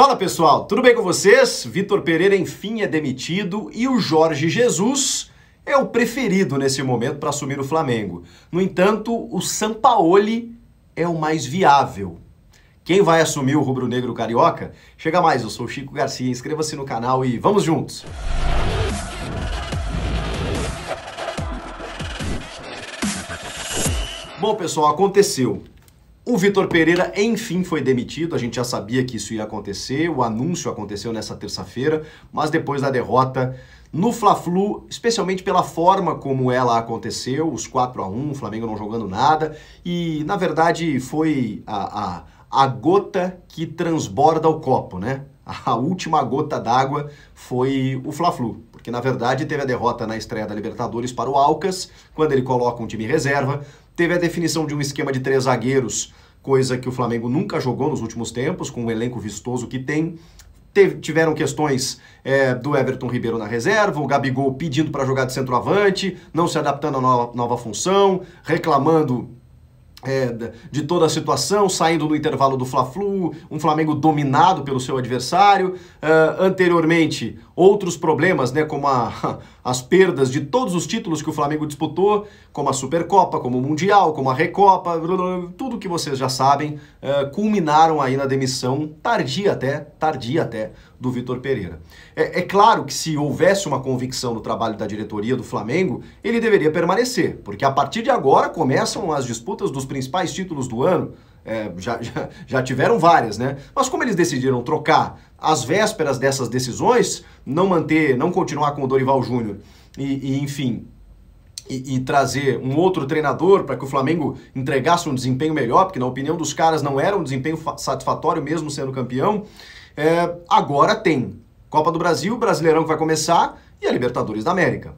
Fala pessoal, tudo bem com vocês? Vitor Pereira enfim é demitido e o Jorge Jesus é o preferido nesse momento para assumir o Flamengo. No entanto, o Sampaoli é o mais viável. Quem vai assumir o rubro-negro carioca? Chega mais, eu sou o Chico Garcia, inscreva-se no canal e vamos juntos! Bom pessoal, aconteceu. O Vitor Pereira, enfim, foi demitido. A gente já sabia que isso ia acontecer. O anúncio aconteceu nessa terça-feira, mas depois da derrota no Fla-Flu, especialmente pela forma como ela aconteceu, os 4 a 1 o Flamengo não jogando nada. E, na verdade, foi a, a, a gota que transborda o copo, né? A última gota d'água foi o Fla-Flu, porque na verdade teve a derrota na estreia da Libertadores para o Alcas, quando ele coloca um time reserva, teve a definição de um esquema de três zagueiros coisa que o Flamengo nunca jogou nos últimos tempos, com o elenco vistoso que tem. Teve, tiveram questões é, do Everton Ribeiro na reserva, o Gabigol pedindo para jogar de centroavante, não se adaptando à nova, nova função, reclamando é, de toda a situação, saindo do intervalo do Fla-Flu, um Flamengo dominado pelo seu adversário. Uh, anteriormente, outros problemas, né, como a, as perdas de todos os títulos que o Flamengo disputou, como a Supercopa, como o Mundial, como a Recopa, blá, blá, tudo que vocês já sabem, uh, culminaram aí na demissão, tardia até, tardia até, do Vitor Pereira. É, é, claro que se houvesse uma convicção no trabalho da diretoria do Flamengo, ele deveria permanecer, porque a partir de agora começam as disputas dos principais títulos do ano. É, já, já, já tiveram várias, né? Mas como eles decidiram trocar as vésperas dessas decisões, não manter, não continuar com o Dorival Júnior e, e enfim, e, e, trazer um outro treinador para que o Flamengo entregasse um desempenho melhor, porque na opinião dos caras não era um desempenho satisfatório mesmo sendo campeão é, agora tem Copa do Brasil, Brasileirão que vai começar e a Libertadores da América.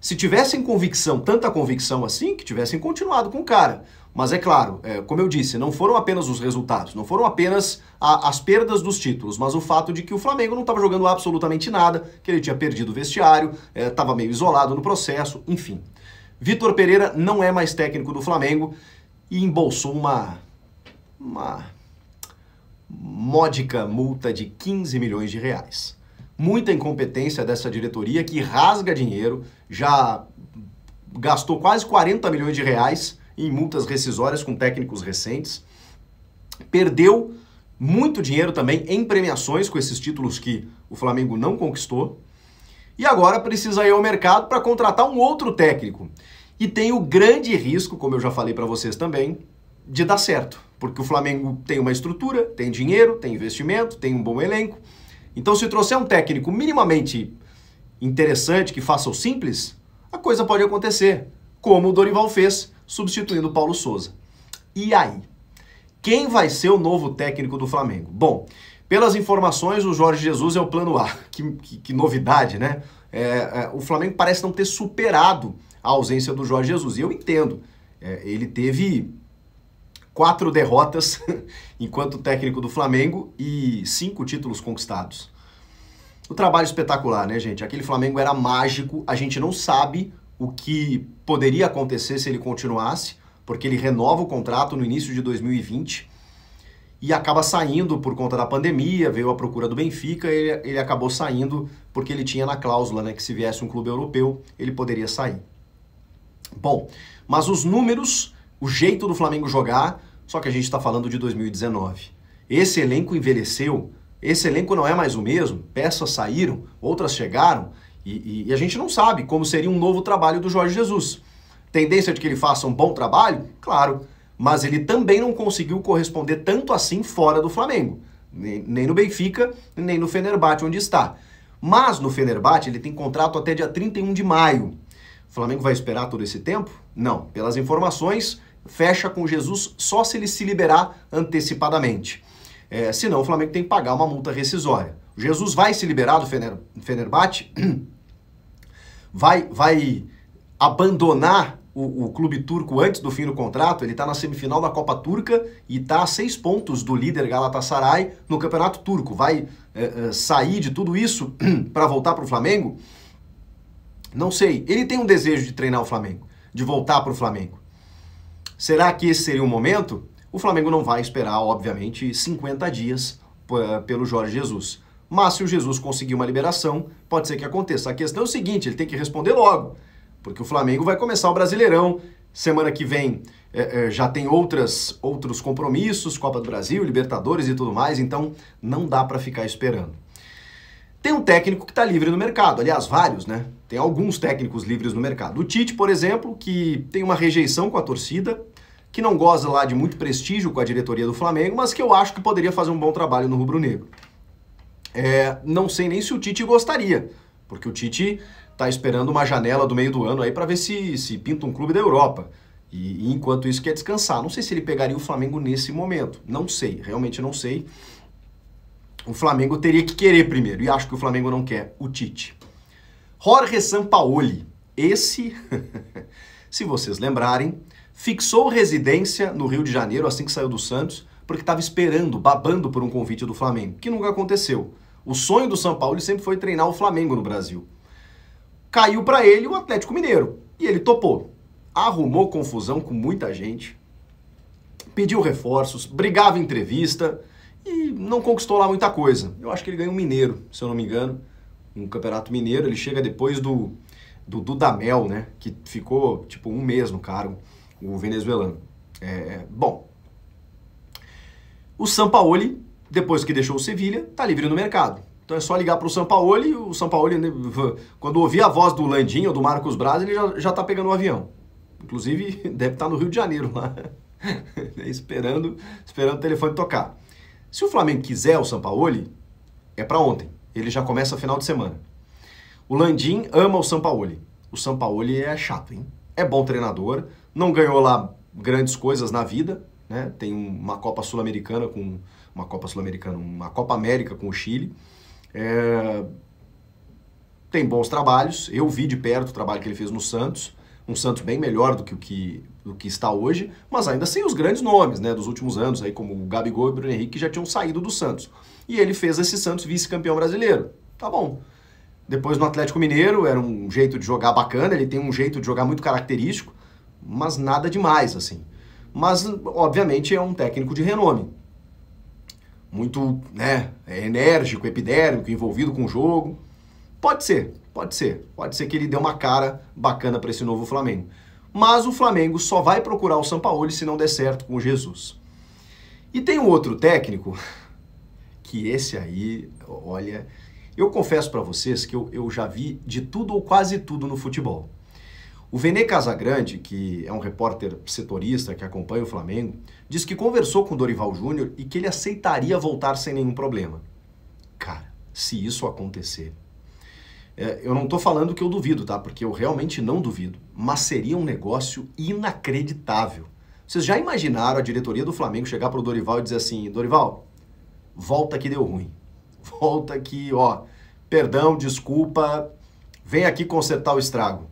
Se tivessem convicção, tanta convicção assim, que tivessem continuado com o cara. Mas é claro, é, como eu disse, não foram apenas os resultados, não foram apenas a, as perdas dos títulos, mas o fato de que o Flamengo não estava jogando absolutamente nada, que ele tinha perdido o vestiário, estava é, meio isolado no processo, enfim. Vitor Pereira não é mais técnico do Flamengo e embolsou uma. uma módica multa de 15 milhões de reais. Muita incompetência dessa diretoria que rasga dinheiro, já gastou quase 40 milhões de reais em multas rescisórias com técnicos recentes, perdeu muito dinheiro também em premiações com esses títulos que o Flamengo não conquistou. E agora precisa ir ao mercado para contratar um outro técnico. E tem o grande risco, como eu já falei para vocês também, de dar certo. Porque o Flamengo tem uma estrutura, tem dinheiro, tem investimento, tem um bom elenco. Então, se trouxer um técnico minimamente interessante que faça o simples, a coisa pode acontecer, como o Dorival fez, substituindo o Paulo Souza. E aí? Quem vai ser o novo técnico do Flamengo? Bom, pelas informações, o Jorge Jesus é o plano A. Que, que, que novidade, né? É, é, o Flamengo parece não ter superado a ausência do Jorge Jesus. E eu entendo. É, ele teve quatro derrotas enquanto técnico do Flamengo e cinco títulos conquistados. O trabalho espetacular, né, gente? Aquele Flamengo era mágico, a gente não sabe o que poderia acontecer se ele continuasse, porque ele renova o contrato no início de 2020 e acaba saindo por conta da pandemia, veio a procura do Benfica, ele, ele acabou saindo porque ele tinha na cláusula né, que se viesse um clube europeu, ele poderia sair. Bom, mas os números o jeito do Flamengo jogar, só que a gente está falando de 2019. Esse elenco envelheceu, esse elenco não é mais o mesmo, peças saíram, outras chegaram, e, e, e a gente não sabe como seria um novo trabalho do Jorge Jesus. Tendência de que ele faça um bom trabalho? Claro, mas ele também não conseguiu corresponder tanto assim fora do Flamengo, nem, nem no Benfica, nem no Fenerbahçe, onde está. Mas no Fenerbahçe ele tem contrato até dia 31 de maio. O Flamengo vai esperar todo esse tempo? Não. Pelas informações, fecha com Jesus só se ele se liberar antecipadamente. É, senão o Flamengo tem que pagar uma multa rescisória. O Jesus vai se liberar do Fener, Fenerbahçe, vai, vai abandonar o, o, clube turco antes do fim do contrato, ele está na semifinal da Copa Turca e está a seis pontos do líder Galatasaray no Campeonato Turco. Vai é, é, sair de tudo isso para voltar para o Flamengo? Não sei. Ele tem um desejo de treinar o Flamengo, de voltar para o Flamengo. Será que esse seria o momento? O Flamengo não vai esperar, obviamente, 50 dias pelo Jorge Jesus. Mas se o Jesus conseguir uma liberação, pode ser que aconteça. A questão é o seguinte, ele tem que responder logo, porque o Flamengo vai começar o Brasileirão. Semana que vem é, é, já tem outras, outros compromissos, Copa do Brasil, Libertadores e tudo mais, então não dá para ficar esperando. Tem um técnico que está livre no mercado, aliás, vários, né? Tem alguns técnicos livres no mercado. O Tite, por exemplo, que tem uma rejeição com a torcida, que não goza lá de muito prestígio com a diretoria do Flamengo, mas que eu acho que poderia fazer um bom trabalho no Rubro Negro. É, não sei nem se o Tite gostaria, porque o Tite está esperando uma janela do meio do ano aí para ver se, se pinta um clube da Europa. E, e, enquanto isso quer descansar. Não sei se ele pegaria o Flamengo nesse momento. Não sei, realmente não sei. O Flamengo teria que querer primeiro, e acho que o Flamengo não quer o Tite. Jorge Sampaoli. Esse, se vocês lembrarem, fixou residência no Rio de Janeiro assim que saiu do Santos, porque estava esperando, babando por um convite do Flamengo, que nunca aconteceu. O sonho do São Paulo sempre foi treinar o Flamengo no Brasil. Caiu para ele o Atlético Mineiro e ele topou. Arrumou confusão com muita gente, pediu reforços, brigava em entrevista e não conquistou lá muita coisa. Eu acho que ele ganhou um Mineiro, se eu não me engano, um Campeonato Mineiro. Ele chega depois do do né? Que ficou tipo um mês no cargo o venezuelano. É, é, bom, o Sampaoli, depois que deixou o Sevilha, está livre no mercado. Então é só ligar para o Sampaoli, o Sampaoli, né, quando ouvir a voz do Landinho ou do Marcos Braz, ele já está pegando o um avião. Inclusive, deve estar tá no Rio de Janeiro lá, esperando, esperando o telefone tocar. Se o Flamengo quiser o Sampaoli, é para ontem. Ele já começa final de semana. O Landim ama o Sampaoli. O Sampaoli é chato, hein? É bom treinador, não ganhou lá grandes coisas na vida, né? Tem uma Copa Sul-Americana com uma Copa Sul-Americana, uma Copa América com o Chile. É... Tem bons trabalhos. Eu vi de perto o trabalho que ele fez no Santos, um Santos bem melhor do que o que, do que está hoje, mas ainda sem os grandes nomes, né? Dos últimos anos aí como o Gabigol e o Bruno Henrique que já tinham saído do Santos. E ele fez esse Santos vice-campeão brasileiro. Tá bom. Depois no Atlético Mineiro, era um jeito de jogar bacana, ele tem um jeito de jogar muito característico mas nada demais, assim. Mas, obviamente, é um técnico de renome. Muito, né, é enérgico, epidérmico, envolvido com o jogo. Pode ser, pode ser. Pode ser que ele dê uma cara bacana para esse novo Flamengo. Mas o Flamengo só vai procurar o Sampaoli se não der certo com o Jesus. E tem um outro técnico, que esse aí, olha, eu confesso para vocês que eu, eu já vi de tudo ou quase tudo no futebol. O Vene Casagrande, que é um repórter setorista que acompanha o Flamengo, diz que conversou com Dorival Júnior e que ele aceitaria voltar sem nenhum problema. Cara, se isso acontecer, é, eu não estou falando que eu duvido, tá? Porque eu realmente não duvido, mas seria um negócio inacreditável. Vocês já imaginaram a diretoria do Flamengo chegar pro Dorival e dizer assim: Dorival, volta que deu ruim. Volta que, ó, perdão, desculpa, vem aqui consertar o estrago.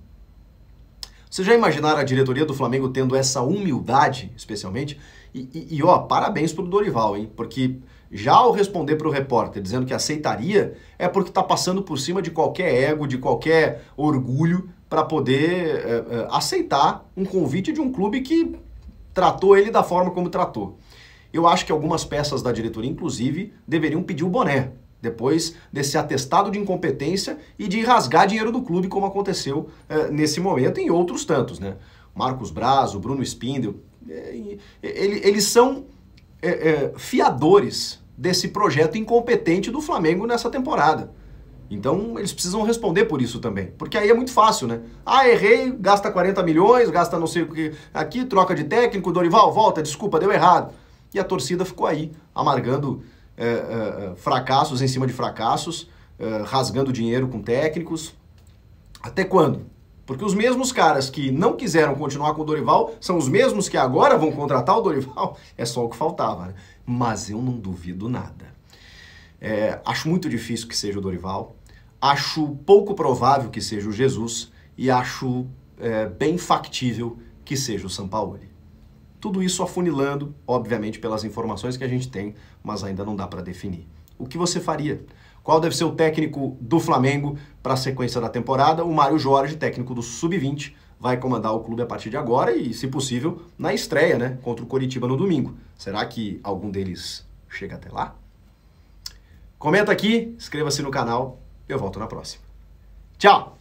Você já imaginaram a diretoria do Flamengo tendo essa humildade, especialmente? E, e, e ó, parabéns pro Dorival, hein? Porque já ao responder para o repórter dizendo que aceitaria, é porque está passando por cima de qualquer ego, de qualquer orgulho, para poder é, é, aceitar um convite de um clube que tratou ele da forma como tratou. Eu acho que algumas peças da diretoria, inclusive, deveriam pedir o boné depois desse atestado de incompetência e de rasgar dinheiro do clube, como aconteceu eh, nesse momento e em outros tantos, né? Marcos Braz, o Bruno Spindel, eh, ele, eles são eh, fiadores desse projeto incompetente do Flamengo nessa temporada. Então eles precisam responder por isso também. Porque aí é muito fácil, né? Ah, errei, gasta 40 milhões, gasta não sei o que aqui, troca de técnico, Dorival, volta, desculpa, deu errado. E a torcida ficou aí, amargando eh, eh, eh, fracassos em cima de fracassos, rasgando dinheiro com técnicos. Até quando? Porque os mesmos caras que não quiseram continuar com o Dorival são os mesmos que agora vão contratar o Dorival. É só o que faltava, né? Mas eu não duvido nada. É, acho muito difícil que seja o Dorival. Acho pouco provável que seja o Jesus. E acho é, bem factível que seja o Sampaoli. Tudo isso afunilando, obviamente, pelas informações que a gente tem, mas ainda não dá para definir. O que você faria? Qual deve ser o técnico do Flamengo para a sequência da temporada? O Mário Jorge, técnico do Sub-20, vai comandar o clube a partir de agora e, se possível, na estreia, né, contra o Coritiba no domingo. Será que algum deles chega até lá? Comenta aqui, inscreva-se no canal. Eu volto na próxima. Tchau!